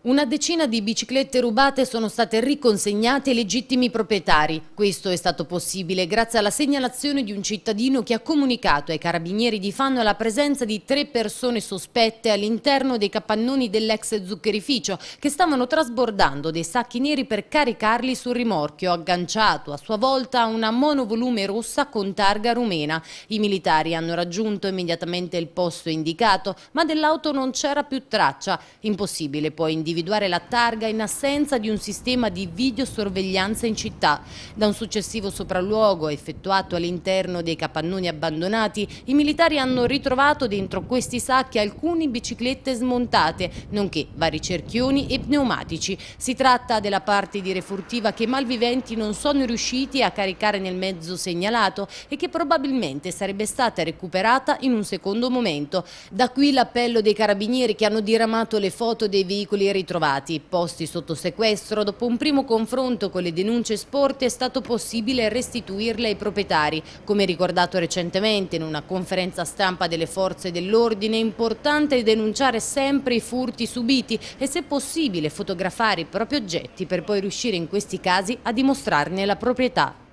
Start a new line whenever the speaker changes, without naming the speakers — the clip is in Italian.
Una decina di biciclette rubate sono state riconsegnate ai legittimi proprietari. Questo è stato possibile grazie alla segnalazione di un cittadino che ha comunicato ai carabinieri di Fanno la presenza di tre persone sospette all'interno dei capannoni dell'ex zuccherificio che stavano trasbordando dei sacchi neri per caricarli sul rimorchio agganciato a sua volta a una monovolume rossa con targa rumena. I militari hanno raggiunto immediatamente il posto indicato ma dell'auto non c'era più traccia. Impossibile poi indicare individuare la targa in assenza di un sistema di videosorveglianza in città. Da un successivo sopralluogo effettuato all'interno dei capannoni abbandonati, i militari hanno ritrovato dentro questi sacchi alcune biciclette smontate, nonché vari cerchioni e pneumatici. Si tratta della parte di refurtiva che i malviventi non sono riusciti a caricare nel mezzo segnalato e che probabilmente sarebbe stata recuperata in un secondo momento. Da qui l'appello dei carabinieri che hanno diramato le foto dei veicoli ritrovati. Posti sotto sequestro, dopo un primo confronto con le denunce sporte è stato possibile restituirle ai proprietari. Come ricordato recentemente in una conferenza stampa delle forze dell'ordine, è importante denunciare sempre i furti subiti e se possibile fotografare i propri oggetti per poi riuscire in questi casi a dimostrarne la proprietà.